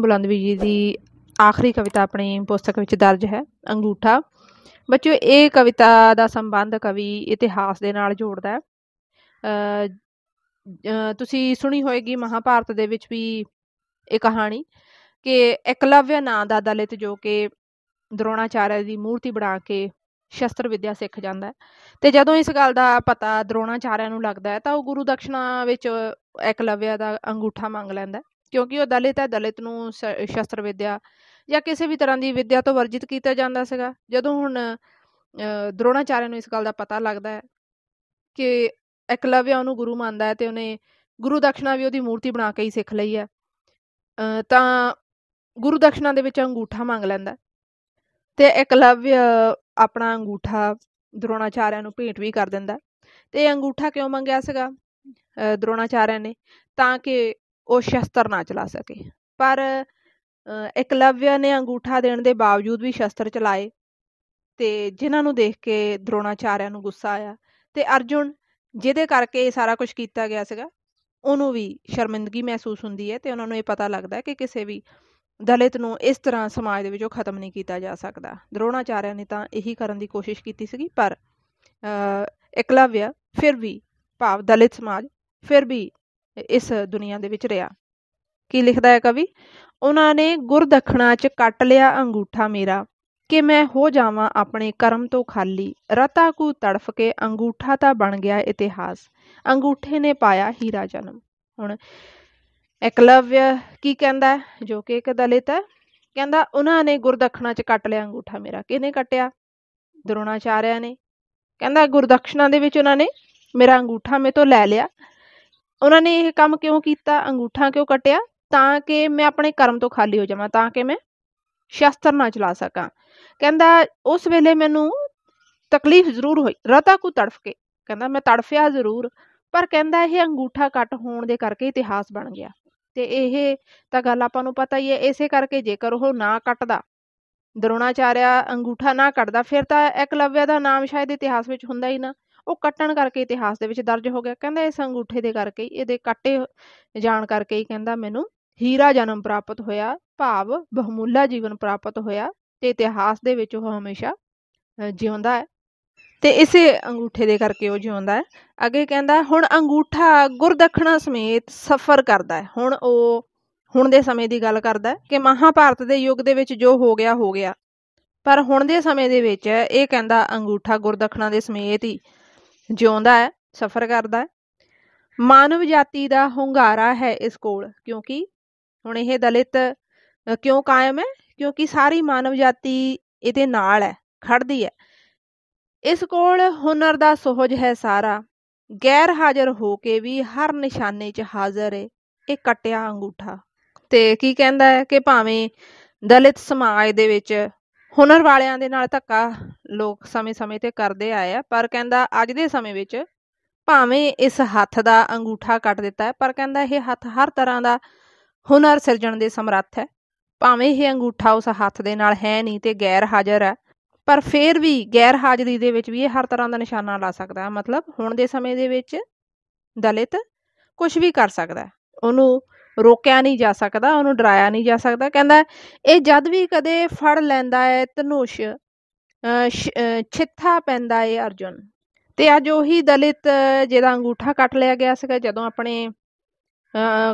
ਬੁਲੰਦਵੀ ਜੀ ਦੀ ਆਖਰੀ ਕਵਿਤਾ ਆਪਣੀ ਪੁਸਤਕ ਵਿੱਚ ਦਰਜ ਹੈ ਅੰਗੂਠਾ ਬੱਚਿਓ ਇਹ ਕਵਿਤਾ ਦਾ ਸੰਬੰਧ ਕਵੀ ਇਤਿਹਾਸ ਦੇ ਨਾਲ ਜੋੜਦਾ ਹੈ ਤੁਸੀਂ ਸੁਣੀ ਹੋਏਗੀ ਮਹਾਭਾਰਤ ਦੇ ਵਿੱਚ ਵੀ ਇਹ ਕਹਾਣੀ ਕਿ ਇਕਲਵਯ ਨਾਂ ਦਾ ਦਲਿਤ ਜੋ ਕਿ ਦਰੋਣਾਚਾਰਿਆ ਦੀ ਮੂਰਤੀ ਬਣਾ ਕੇ ਸ਼ਸਤਰ ਵਿਦਿਆ ਸਿੱਖ ਜਾਂਦਾ ਹੈ ਤੇ ਜਦੋਂ ਇਸ ਗੱਲ ਦਾ ਪਤਾ ਦਰੋਣਾਚਾਰਿਆ ਨੂੰ ਲੱਗਦਾ ਹੈ ਤਾਂ ਉਹ ਗੁਰੂ ਦਕਸ਼ਨਾ ਵਿੱਚ ਇਕਲਵਯ ਦਾ ਅੰਗੂਠਾ ਮੰਗ ਲੈਂਦਾ ਹੈ ਕਿਉਂਕਿ ਉਹ ਦਲਿਤ ਹੈ ਦਲਿਤ ਨੂੰ ਸ਼ਸਤਰ ਵਿਦਿਆ ਜਾਂ ਕਿਸੇ ਵੀ ਤਰ੍ਹਾਂ ਦੀ ਵਿਦਿਆ ਤੋਂ ਵਰਜਿਤ ਕੀਤਾ ਜਾਂਦਾ ਸੀਗਾ ਜਦੋਂ ਹੁਣ ਦਰੋਣਾਚਾਰਿਆ ਨੂੰ ਇਸ ਗੱਲ ਦਾ ਪਤਾ ਲੱਗਦਾ ਹੈ ਕਿ ਇਕਲਵਯ ਉਹਨੂੰ ਗੁਰੂ ਮੰਨਦਾ ਹੈ ਤੇ ਉਹਨੇ ਗੁਰੂ ਦਕਸ਼ਨਾ ਵੀ ਉਹਦੀ ਮੂਰਤੀ ਬਣਾ ਕੇ ਹੀ ਸਿੱਖ ਲਈ ਹੈ ਤਾਂ ਗੁਰੂ ਦਕਸ਼ਨਾ ਦੇ ਵਿੱਚ ਅੰਗੂਠਾ ਮੰਗ ਲੈਂਦਾ ਤੇ ਇਕਲਵਯ ਆਪਣਾ ਅੰਗੂਠਾ ਦਰੋਣਾਚਾਰਿਆ ਨੂੰ ਭੇਟ ਵੀ ਕਰ ਦਿੰਦਾ ਤੇ ਅੰਗੂਠਾ ਕਿਉਂ ਮੰਗਿਆ ਸੀਗਾ ਦਰੋਣਾਚਾਰਿਆ ਨੇ ਤਾਂ ਕਿ ਉਹ ਸ਼ਸਤਰ ਨਾ ਚਲਾ ਸਕੇ ਪਰ ਇਕਲਵਯ ਨੇ ਅੰਗੂਠਾ ਦੇਣ ਦੇ ਬਾਵਜੂਦ ਵੀ ਸ਼ਸਤਰ ਚਲਾਏ ਤੇ ਜਿਨ੍ਹਾਂ ਨੂੰ ਦੇਖ ਕੇ ਦਰੋਣਾਚਾਰਿਆ ਨੂੰ ਗੁੱਸਾ ਆਇਆ ਤੇ ਅਰਜੁਨ ਜਿਹਦੇ ਕਰਕੇ ਇਹ ਸਾਰਾ ਕੁਝ ਕੀਤਾ ਗਿਆ ਸੀਗਾ ਉਹਨੂੰ ਵੀ ਸ਼ਰਮਿੰਦਗੀ ਮਹਿਸੂਸ ਹੁੰਦੀ ਹੈ ਤੇ ਉਹਨਾਂ ਨੂੰ ਇਹ ਪਤਾ ਲੱਗਦਾ ਕਿ ਕਿਸੇ ਵੀ ਦਲਿਤ ਨੂੰ ਇਸ ਤਰ੍ਹਾਂ ਸਮਾਜ ਦੇ ਵਿੱਚੋਂ ਖਤਮ ਨਹੀਂ ਕੀਤਾ ਜਾ ਸਕਦਾ ਦਰੋਣਾਚਾਰਿਆ ਨੇ ਤਾਂ ਇਹੀ ਕਰਨ ਦੀ ਕੋਸ਼ਿਸ਼ ਕੀਤੀ ਸੀਗੀ ਪਰ ਇਕਲਵਯ ਫਿਰ ਵੀ ਭਾਵ ਦਲਿਤ ਸਮਾਜ ਫਿਰ ਵੀ ਇਸ ਦੁਨੀਆ ਦੇ ਵਿੱਚ ਰਿਹਾ ਕੀ ਲਿਖਦਾ ਹੈ ਕਵੀ ਉਹਨਾਂ ਨੇ ਗੁਰਦਖਣਾ ਚ ਕੱਟ ਲਿਆ ਅੰਗੂਠਾ ਮੇਰਾ ਕਿ ਮੈਂ ਹੋ ਜਾਵਾਂ ਆਪਣੇ ਕਰਮ ਤੋਂ ਖਾਲੀ ਰਤਾ ਕੋ ਤੜਫ ਕੇ ਅੰਗੂਠਾ ਤਾਂ ਬਣ ਗਿਆ ਇਤਿਹਾਸ ਅੰਗੂਠੇ ਨੇ ਪਾਇਆ ਹੀਰਾ ਜਨਮ ਹੁਣ ਇਕਲਵਯ ਕੀ ਕਹਿੰਦਾ ਜੋ ਕਿ ਇੱਕ ਦਲਿਤ ਹੈ ਕਹਿੰਦਾ ਉਹਨਾਂ ਨੇ ਗੁਰਦਖਣਾ ਚ ਕੱਟ ਲਿਆ ਅੰਗੂਠਾ ਮੇਰਾ ਕਿਹਨੇ ਕੱਟਿਆ ਦਰੋਣਾਚਾਰਿਆ ਨੇ ਕਹਿੰਦਾ ਗੁਰਦਖਣਾ ਦੇ ਵਿੱਚ ਉਹਨਾਂ ਨੇ ਮੇਰਾ ਅੰਗੂਠਾ ਮੇ ਤੋਂ ਲੈ ਲਿਆ ਉਹਨਾਂ ਨੇ ਇਹ ਕੰਮ ਕਿਉਂ ਕੀਤਾ ਅੰਗੂਠਾ ਕਿਉਂ ਕਟਿਆ ਤਾਂ ਕਿ ਮੈਂ ਆਪਣੇ ਕਰਮ ਤੋਂ ਖਾਲੀ ਹੋ ਜਾਵਾਂ ਤਾਂ ਕਿ ਮੈਂ ਸ਼ਸਤਰ ਨਾ ਚਲਾ ਸਕਾਂ ਕਹਿੰਦਾ ਉਸ ਵੇਲੇ ਮੈਨੂੰ ਤਕਲੀਫ ਜ਼ਰੂਰ ਹੋਈ ਰਤਾ ਕੋ ਤੜਫ ਕੇ ਕਹਿੰਦਾ ਮੈਂ ਤੜਫਿਆ ਜ਼ਰੂਰ ਪਰ ਕਹਿੰਦਾ ਇਹ ਅੰਗੂਠਾ ਕੱਟ ਹੋਣ ਦੇ ਕਰਕੇ ਇਤਿਹਾਸ ਬਣ ਗਿਆ ਤੇ ਇਹ ਤਾਂ ਗੱਲ ਆਪਾਂ ਨੂੰ ਪਤਾ ਹੀ ਹੈ ਇਸੇ ਕਰਕੇ ਜੇਕਰ ਉਹ ਨਾ ਕੱਟਦਾ ਦਰੋਣਾਚਾਰਿਆ ਅੰਗੂਠਾ ਨਾ ਕੱਟਦਾ ਫਿਰ ਤਾਂ ਇਕਲਵਿਆ ਦਾ ਨਾਮ ਸ਼ਾਇਦ ਇਤਿਹਾਸ ਵਿੱਚ ਹੁੰਦਾ ਹੀ ਨਾ ਉਹ ਕੱਟਣ ਕਰਕੇ ਇਤਿਹਾਸ ਦੇ ਵਿੱਚ ਦਰਜ ਹੋ ਗਿਆ ਕਹਿੰਦਾ ਇਸ ਅੰਗੂਠੇ ਦੇ ਕਰਕੇ ਇਹਦੇ ਕੱਟੇ ਜਾਣ ਕਰਕੇ ਹੀ ਕਹਿੰਦਾ ਮੈਨੂੰ ਹੀਰਾ ਜਨਮ ਪ੍ਰਾਪਤ ਹੋਇਆ ਭਾਵ ਬਹੁਮੁੱਲਾ ਜੀਵਨ ਪ੍ਰਾਪਤ ਹੋਇਆ ਤੇ ਇਤਿਹਾਸ ਦੇ ਵਿੱਚ ਉਹ ਹਮੇਸ਼ਾ ਜਿਉਂਦਾ ਹੈ ਤੇ ਇਸੇ ਅੰਗੂਠੇ ਦੇ ਕਰਕੇ ਉਹ ਜਿਉਂਦਾ ਹੈ ਅੱਗੇ ਕਹਿੰਦਾ ਹੁਣ ਅੰਗੂਠਾ ਗੁਰਦਖਣਾ ਸਮੇਤ ਸਫ਼ਰ ਕਰਦਾ ਹੈ ਹੁਣ ਉਹ ਹੁਣ ਦੇ ਸਮੇਂ ਦੀ ਗੱਲ ਕਰਦਾ ਹੈ ਕਿ ਮਹਾਭਾਰਤ ਦੇ ਯੁੱਗ ਦੇ ਵਿੱਚ ਜੋ ਹੋ ਗਿਆ ਹੋ ਗਿਆ ਪਰ ਹੁਣ ਦੇ ਸਮੇਂ ਦੇ ਵਿੱਚ ਇਹ ਕਹਿੰਦਾ ਅੰਗੂਠਾ ਗੁਰਦਖਣਾ ਦੇ ਸਮੇਤ ਹੀ ਜਿਉਂਦਾ ਹੈ ਸਫ਼ਰ ਕਰਦਾ ਹੈ ਮਾਨਵ ਜਾਤੀ ਦਾ ਹੰਗਾਰਾ ਹੈ ਇਸ ਕੋਲ ਕਿਉਂਕਿ ਹੁਣ ਇਹ ਦਲਿਤ ਕਿਉਂ ਕਾਇਮ ਹੈ ਕਿਉਂਕਿ ਸਾਰੀ ਮਾਨਵ ਜਾਤੀ ਇਹਦੇ ਨਾਲ ਹੈ ਖੜਦੀ ਹੈ ਇਸ ਕੋਲ ਹੁਨਰ ਦਾ ਸੋਹਜ ਹੈ ਸਾਰਾ ਗੈਰ ਹਾਜ਼ਰ ਹੋ ਕੇ ਵੀ ਹਰ ਨਿਸ਼ਾਨੇ 'ਚ ਹਾਜ਼ਰ ਹੈ ਇਹ ਕਟਿਆ ਅੰਗੂਠਾ ਤੇ ਕੀ ਕਹਿੰਦਾ ਹੈ ਕਿ ਭਾਵੇਂ ਦਲਿਤ ਸਮਾਜ ਦੇ ਵਿੱਚ ਹੁਨਰ ਵਾਲਿਆਂ ਦੇ ਨਾਲ ਧੱਕਾ ਲੋਕ ਸਮੇਂ-ਸਮੇਂ ਤੇ ਕਰਦੇ ਆਏ ਆ ਪਰ ਕਹਿੰਦਾ ਅੱਜ ਦੇ ਸਮੇਂ ਵਿੱਚ ਭਾਵੇਂ ਇਸ ਹੱਥ ਦਾ ਅੰਗੂਠਾ ਕੱਟ ਦਿੱਤਾ ਹੈ ਪਰ ਕਹਿੰਦਾ ਇਹ ਹੱਥ ਹਰ ਤਰ੍ਹਾਂ ਦਾ ਹੁਨਰ ਸਿਰਜਣ ਦੇ ਸਮਰੱਥ ਹੈ ਭਾਵੇਂ ਇਹ ਅੰਗੂਠਾ ਉਸ ਹੱਥ ਦੇ ਨਾਲ ਹੈ ਨਹੀਂ ਤੇ ਗੈਰ ਹਾਜ਼ਰ ਹੈ ਪਰ ਫੇਰ ਵੀ ਗੈਰ ਹਾਜ਼ਰੀ ਦੇ ਵਿੱਚ ਵੀ ਇਹ ਹਰ ਤਰ੍ਹਾਂ ਦਾ ਨਿਸ਼ਾਨਾ ਲਾ ਸਕਦਾ ਹੈ ਮਤਲਬ ਹੁਣ ਦੇ ਸਮੇਂ ਦੇ ਵਿੱਚ ਦਲਿਤ ਕੁਝ ਵੀ ਕਰ ਸਕਦਾ ਹੈ ਉਹਨੂੰ ਰੋਕਿਆ ਨਹੀਂ ਜਾ ਸਕਦਾ ਉਹਨੂੰ ਡਰਾਇਆ ਨਹੀਂ ਜਾ ਸਕਦਾ ਕਹਿੰਦਾ ਇਹ ਜਦ ਵੀ ਕਦੇ ਫੜ ਲੈਂਦਾ ਹੈ ਧਨੁਸ਼ ਛਿੱਥਾ ਪੈਂਦਾ ਹੈ ਅਰਜੁਨ ਤੇ ਅੱਜ ਉਹੀ ਦਲਿਤ ਜਿਹਦਾ ਅੰਗੂਠਾ ਕੱਟ ਲਿਆ ਗਿਆ ਸੀਗਾ ਜਦੋਂ ਆਪਣੇ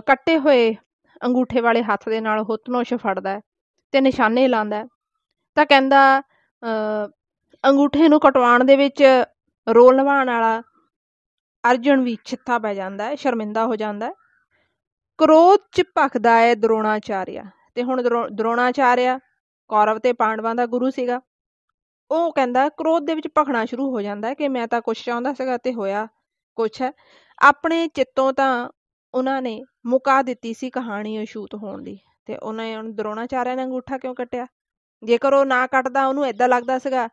ਕੱਟੇ ਹੋਏ ਅੰਗੂਠੇ ਵਾਲੇ ਹੱਥ ਦੇ ਨਾਲ ਉਹ ਧਨੁਸ਼ ਫੜਦਾ ਤੇ ਨਿਸ਼ਾਨੇ ਲਾਉਂਦਾ ਤਾਂ ਕਹਿੰਦਾ ਅੰਗੂਠੇ ਨੂੰ ਕਟਵਾਉਣ ਦੇ ਵਿੱਚ ਰੋਲ ਨਿਭਾਉਣ ਵਾਲਾ ਅਰਜੁਨ ਵੀ ਛਿੱਥਾ ਪੈ ਜਾਂਦਾ ਹੈ ਸ਼ਰਮਿੰਦਾ ਹੋ ਜਾਂਦਾ ਹੈ ਕ੍ਰੋਧ 'ਚ ਭਖਦਾ ਹੈ ਦਰੋਣਾਚਾਰਿਆ ਤੇ ਹੁਣ ਦਰੋਣਾਚਾਰਿਆ ਕੌਰਵ ਤੇ ਪਾਂਡਵਾਂ ਦਾ ਗੁਰੂ ਸੀਗਾ ਉਹ ਕਹਿੰਦਾ ਕ੍ਰੋਧ ਦੇ ਵਿੱਚ ਭਖਣਾ ਸ਼ੁਰੂ ਹੋ ਜਾਂਦਾ ਕਿ ਮੈਂ ਤਾਂ ਕੁਛ ਚਾਹੁੰਦਾ ਸੀਗਾ ਤੇ ਹੋਇਆ ਕੁਛ ਹੈ ਆਪਣੇ ਚਿੱਤੋਂ ਤਾਂ ਉਹਨਾਂ ਨੇ ਮੁਕਾ ਦਿੱਤੀ ਸੀ ਕਹਾਣੀ ਅਸ਼ੂਤ ਹੋਣ ਦੀ ਤੇ ਉਹਨੇ ਹੁਣ ਦਰੋਣਾਚਾਰਿਆ ਨੇ ਅੰਗੂਠਾ ਕਿਉਂ ਕੱਟਿਆ ਜੇਕਰ ਉਹ ਨਾ ਕੱਟਦਾ ਉਹਨੂੰ ਐਦਾਂ ਲੱਗਦਾ ਸੀਗਾ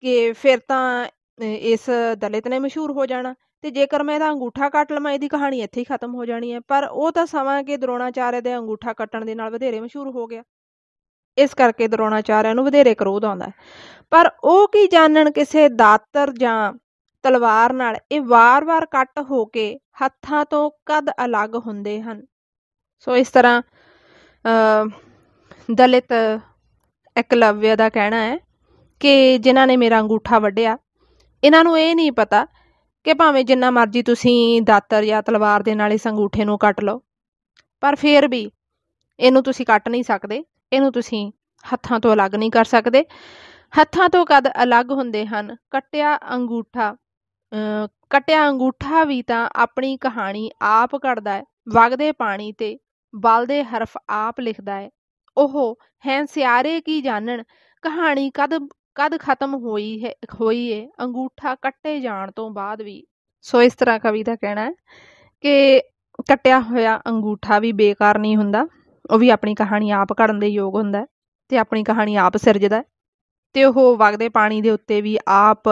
ਕਿ ਫਿਰ ਤਾਂ ਇਸ ਦਲਿਤ ਨੇ ਮਸ਼ਹੂਰ ਹੋ ਜਾਣਾ ਤੇ ਜੇਕਰ ਮੈਂ ਇਹਦਾ ਅੰਗੂਠਾ ਕੱਟ ਲਵਾਂ ਇਹਦੀ ਕਹਾਣੀ ਇੱਥੇ ਹੀ ਖਤਮ ਹੋ ਜਾਣੀ ਹੈ ਪਰ ਉਹ ਤਾਂ ਸਮਾਂ ਕਿ ਦਰੋਣਾਚਾਰਿਆ ਦੇ ਅੰਗੂਠਾ ਕੱਟਣ ਦੇ ਨਾਲ ਵਧੇਰੇ ਮਸ਼ਹੂਰ ਹੋ ਗਿਆ ਇਸ ਕਰਕੇ ਦਰੋਣਾਚਾਰਿਆ ਨੂੰ ਵਧੇਰੇ ਕਰੋਧ ਆਉਂਦਾ ਪਰ ਉਹ ਕੀ ਜਾਣਨ ਕਿਸੇ ਦਾਤਰ ਜਾਂ ਤਲਵਾਰ ਨਾਲ ਇਹ ਵਾਰ-ਵਾਰ ਕੱਟ ਹੋ ਕੇ ਹੱਥਾਂ ਤੋਂ ਕਦ ਅਲੱਗ ਹੁੰਦੇ ਹਨ ਸੋ ਇਸ ਤਰ੍ਹਾਂ ਦਲਿਤ ਇਕਲਵਯ ਦਾ ਕਹਿਣਾ ਹੈ ਕਿ ਜਿਨ੍ਹਾਂ ਨੇ ਮੇਰਾ ਅੰਗੂਠਾ ਵੱਢਿਆ ਇਹਨਾਂ ਨੂੰ ਇਹ ਨਹੀਂ ਪਤਾ ਕਿ ਭਾਵੇਂ ਜਿੰਨਾ ਮਰਜ਼ੀ ਤੁਸੀਂ ਦਾਤਰ ਜਾਂ ਤਲਵਾਰ ਦੇ ਨਾਲ ਇਸ ਅੰਗੂਠੇ ਨੂੰ ਕੱਟ ਲਓ ਪਰ ਫੇਰ ਵੀ ਇਹਨੂੰ ਤੁਸੀਂ ਕੱਟ ਨਹੀਂ ਸਕਦੇ ਇਹਨੂੰ ਤੁਸੀਂ ਹੱਥਾਂ ਤੋਂ ਅਲੱਗ ਨਹੀਂ ਕਰ ਸਕਦੇ ਹੱਥਾਂ ਤੋਂ ਕਦ ਅਲੱਗ ਹੁੰਦੇ ਹਨ ਕਟਿਆ ਅੰਗੂਠਾ ਕਟਿਆ ਅੰਗੂਠਾ ਵੀ ਤਾਂ ਆਪਣੀ ਕਹਾਣੀ ਆਪ ਘੜਦਾ ਹੈ ਵਗਦੇ ਪਾਣੀ ਤੇ ਬਲਦੇ ਹਰਫ ਆਪ ਲਿਖਦਾ ਹੈ ਉਹ ਹੈਂ ਸਿਆਰੇ ਕੀ ਜਾਣਨ ਕਹਾਣੀ ਕਦ ਕਦ ਖਤਮ ਹੋਈ ਹੈ ਹੋਈ ਏ ਅੰਗੂਠਾ ਕੱਟੇ ਜਾਣ ਤੋਂ ਬਾਅਦ ਵੀ ਸੋ ਇਸ ਤਰ੍ਹਾਂ ਕਵੀ ਦਾ ਕਹਿਣਾ ਹੈ ਕਿ ਕੱਟਿਆ ਹੋਇਆ ਅੰਗੂਠਾ ਵੀ ਬੇਕਾਰ ਨਹੀਂ ਹੁੰਦਾ ਉਹ ਵੀ ਆਪਣੀ ਕਹਾਣੀ ਆਪ ਘੜਨ ਦੇ ਯੋਗ ਹੁੰਦਾ ਤੇ ਆਪਣੀ ਕਹਾਣੀ ਆਪ ਸਿਰਜਦਾ ਤੇ ਉਹ ਵਗਦੇ ਪਾਣੀ ਦੇ ਉੱਤੇ ਵੀ ਆਪ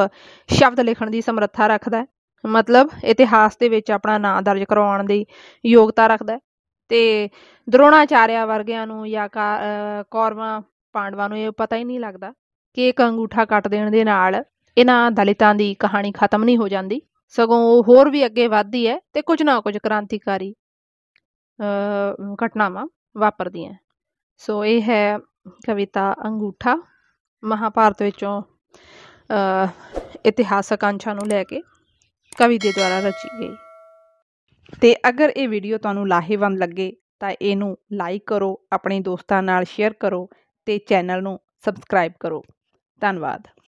ਸ਼ਬਦ ਲਿਖਣ ਦੀ ਸਮਰੱਥਾ ਰੱਖਦਾ ਮਤਲਬ ਇਤਿਹਾਸ ਦੇ ਵਿੱਚ ਆਪਣਾ ਨਾਮ ਦਰਜ ਕਰਵਾਉਣ ਦੀ ਯੋਗਤਾ ਰੱਖਦਾ ਤੇ ਦਰੋਣਾਚਾਰਿਆ ਵਰਗਿਆਂ ਨੂੰ ਜਾਂ ਕੌਰਵਾਂ ਪਾਂਡਵਾਂ ਨੂੰ ਇਹ ਪਤਾ ਹੀ ਨਹੀਂ ਲੱਗਦਾ ਕਿ ਇੱਕ ਅੰਗੂਠਾ ਕੱਟ ਦੇਣ ਦੇ ਨਾਲ ਇਹਨਾਂ ਦਲਿਤਾਂ ਦੀ ਕਹਾਣੀ ਖਤਮ ਨਹੀਂ ਹੋ ਜਾਂਦੀ ਸਗੋਂ ਉਹ ਹੋਰ ਵੀ ਅੱਗੇ ਵਧਦੀ ਹੈ ਤੇ ਕੁਝ ਨਾ ਕੁਝ ਕ੍ਰਾਂਤੀਕਾਰੀ ਘਟਨਾਵਾਂ ਵਾਪਰਦੀਆਂ ਸੋ ਇਹ ਹੈ ਕਵਿਤਾ ਅੰਗੂਠਾ ਮਹਾਭਾਰਤ ਵਿੱਚੋਂ ਇਤਿਹਾਸਕ ਅੰਸ਼ਾਂ ਨੂੰ ਲੈ ਕੇ ਕਵੀ ਦੇ ਦੁਆਰਾ ਰਚੀ ਗਈ ਤੇ ਅਗਰ ਇਹ ਵੀਡੀਓ ਤੁਹਾਨੂੰ ਲਾਹੇਵੰਦ ਲੱਗੇ ਤਾਂ ਇਹਨੂੰ ਲਾਈਕ ਕਰੋ ਆਪਣੇ ਦੋਸਤਾਂ ਨਾਲ ਸ਼ੇਅਰ ਕਰੋ ਤੇ ਚੈਨਲ ਨੂੰ ਸਬਸਕ੍ਰਾਈਬ ਕਰੋ ਧੰਨਵਾਦ